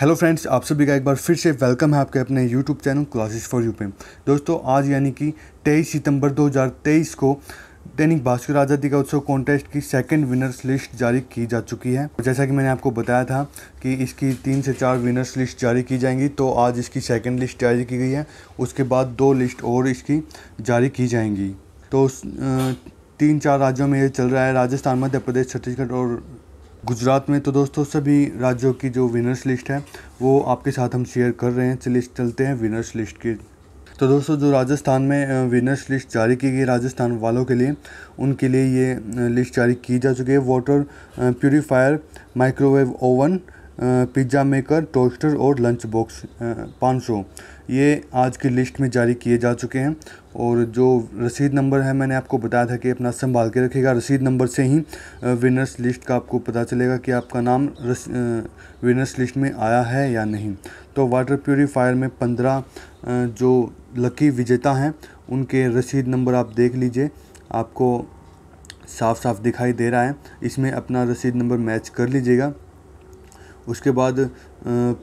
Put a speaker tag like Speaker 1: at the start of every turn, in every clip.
Speaker 1: hello friends आप सभी का एक बार फिर से वेलकम है आपके अपने YouTube channel classes for you पे दोस्तों आज यानी कि 23 सितंबर 2023 को दैनिक भास्कर आज़ादी का उत्सव कॉन्टेस्ट की सेकंड विनर्स लिस्ट जारी की जा चुकी है जैसा कि मैंने आपको बताया था कि इसकी तीन से चार विनर्स लिस्ट जारी की जाएंगी तो आज इसकी सेकेंड लिस्ट जारी की गई है उसके बाद दो लिस्ट और इसकी जारी की जाएंगी तो तीन चार राज्यों में ये चल रहा है राजस्थान मध्य प्रदेश छत्तीसगढ़ और गुजरात में तो दोस्तों सभी राज्यों की जो विनर्स लिस्ट है वो आपके साथ हम शेयर कर रहे हैं चलिए तो चलते हैं विनर्स लिस्ट की तो दोस्तों जो राजस्थान में विनर्स लिस्ट जारी की गई राजस्थान वालों के लिए उनके लिए ये लिस्ट जारी की जा चुकी है water purifier microwave oven pizza maker toaster और लंच बॉक्स पाँच सौ ये आज की लिस्ट में जारी किए जा चुके हैं और जो रसीद नंबर है मैंने आपको बताया था कि अपना संभाल के रखेगा रसीद नंबर से ही विनर्स लिस्ट का आपको पता चलेगा कि आपका नाम रस, विनर्स लिस्ट में आया है या नहीं तो वाटर प्योरीफायर में पंद्रह जो लकी विजेता हैं उनके रसीद नंबर आप देख लीजिए आपको साफ साफ दिखाई दे रहा है इसमें अपना रसीद नंबर मैच कर लीजिएगा उसके बाद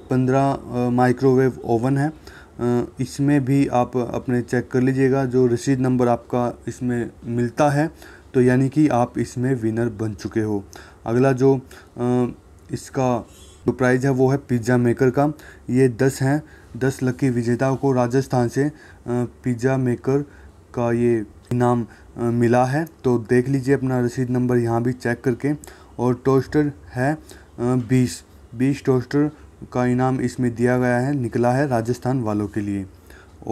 Speaker 1: पंद्रह माइक्रोवेव ओवन है इसमें भी आप अपने चेक कर लीजिएगा जो रसीद नंबर आपका इसमें मिलता है तो यानी कि आप इसमें विनर बन चुके हो अगला जो इसका जो प्राइज़ है वो है पिज़्ज़ा मेकर का ये दस हैं दस लकी विजेताओं को राजस्थान से पिज़्ज़ा मेकर का ये इनाम मिला है तो देख लीजिए अपना रसीद नंबर यहाँ भी चेक करके और टोस्टर है बीस बीस टोस्टर का इनाम इसमें दिया गया है निकला है राजस्थान वालों के लिए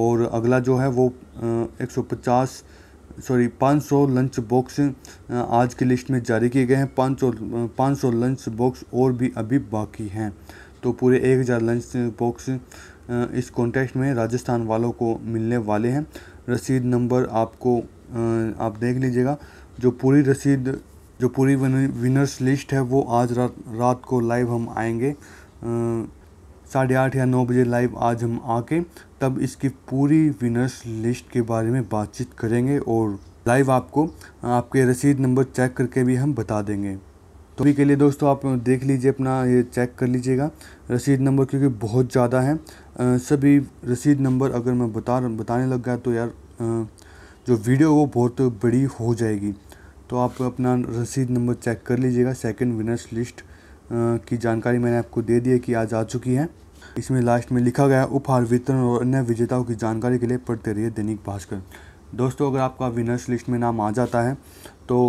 Speaker 1: और अगला जो है वो एक सौ पचास सॉरी 500 लंच बॉक्स आज की लिस्ट में जारी किए गए हैं 500 500 लंच बॉक्स और भी अभी बाकी हैं तो पूरे 1000 लंच बॉक्स इस कॉन्टेस्ट में राजस्थान वालों को मिलने वाले हैं रसीद नंबर आपको आप देख लीजिएगा जो पूरी रसीद जो पूरी विनर्स लिस्ट है वो आज रात रात को लाइव हम आएंगे साढ़े आठ या नौ बजे लाइव आज हम आके तब इसकी पूरी विनर्स लिस्ट के बारे में बातचीत करेंगे और लाइव आपको आपके रसीद नंबर चेक करके भी हम बता देंगे तो अभी के लिए दोस्तों आप देख लीजिए अपना ये चेक कर लीजिएगा रसीद नंबर क्योंकि बहुत ज़्यादा है सभी रसीद नंबर अगर मैं बता बताने लग गया तो यार जो वीडियो वो बहुत बड़ी हो जाएगी तो आप अपना रसीद नंबर चेक कर लीजिएगा सेकंड विनर्स लिस्ट की जानकारी मैंने आपको दे दी है कि आज आ चुकी है इसमें लास्ट में लिखा गया उपहार वितरण और अन्य विजेताओं की जानकारी के लिए पढ़ते रहिए दैनिक भास्कर दोस्तों अगर आपका विनर्स लिस्ट में नाम आ जाता है तो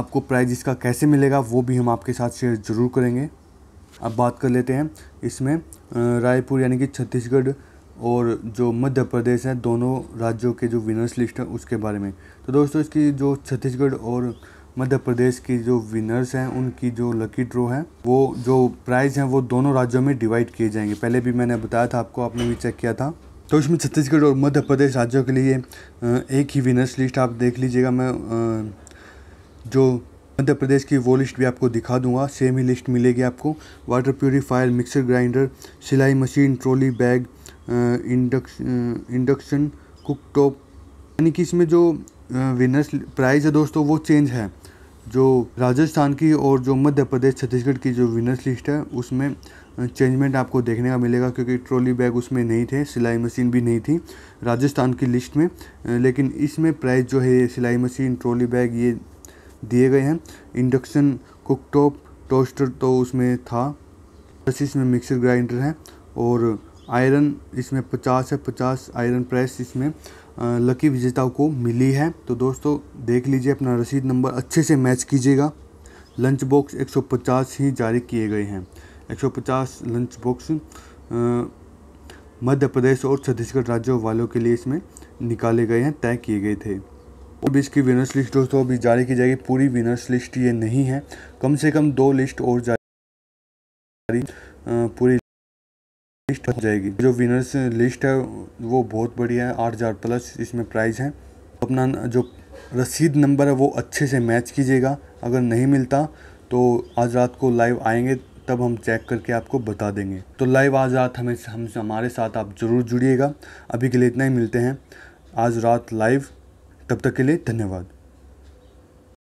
Speaker 1: आपको प्राइज़ इसका कैसे मिलेगा वो भी हम आपके साथ शेयर ज़रूर करेंगे अब बात कर लेते हैं इसमें रायपुर यानी कि छत्तीसगढ़ और जो मध्य प्रदेश है दोनों राज्यों के जो विनर्स लिस्ट है उसके बारे में तो दोस्तों इसकी जो छत्तीसगढ़ और मध्य प्रदेश की जो विनर्स हैं उनकी जो लकी ड्रो है वो जो प्राइज़ हैं वो दोनों राज्यों में डिवाइड किए जाएंगे पहले भी मैंने बताया था आपको आपने भी चेक किया था तो इसमें छत्तीसगढ़ और मध्य प्रदेश राज्यों के लिए एक ही विनर्स लिस्ट आप देख लीजिएगा मैं जो मध्य प्रदेश की वो लिस्ट भी आपको दिखा दूंगा सेम ही लिस्ट मिलेगी आपको वाटर प्योरीफायर मिक्सर ग्राइंडर सिलाई machine trolley bag induction induction cook top यानी कि इसमें जो विनर्स प्राइज़ है दोस्तों वो चेंज है जो राजस्थान की और जो मध्य प्रदेश छत्तीसगढ़ की जो विनर्स लिस्ट है उसमें चेंजमेंट आपको देखने का मिलेगा क्योंकि ट्रॉली बैग उसमें नहीं थे सिलाई मशीन भी नहीं थी राजस्थान की लिस्ट में लेकिन इसमें प्राइस जो है सिलाई मशीन ट्रॉली बैग ये दिए गए हैं इंडक्शन कुकटॉप टोस्टर तो उसमें था बस इसमें मिक्सर ग्राइंडर है और आयरन इसमें पचास है पचास आयरन प्रेस इसमें लकी विजेताओं को मिली है तो दोस्तों देख लीजिए अपना रसीद नंबर अच्छे से मैच कीजिएगा लंच बॉक्स 150 ही जारी किए गए हैं 150 लंच बॉक्स मध्य प्रदेश और छत्तीसगढ़ राज्यों वालों के लिए इसमें निकाले गए हैं तय किए गए थे अब इसकी विनर्स लिस्ट दोस्तों अभी जारी की जाएगी पूरी विनर्स लिस्ट ये नहीं है कम से कम दो लिस्ट और जारी पूरी लिस्ट हो जाएगी जो विनर्स लिस्ट है वो बहुत बढ़िया है आठ हज़ार प्लस इसमें प्राइज़ है अपना जो रसीद नंबर है वो अच्छे से मैच कीजिएगा अगर नहीं मिलता तो आज रात को लाइव आएंगे तब हम चेक करके आपको बता देंगे तो लाइव आज रात हमें हम हमारे साथ आप ज़रूर जुड़िएगा अभी के लिए इतना ही मिलते हैं आज रात लाइव तब तक के लिए धन्यवाद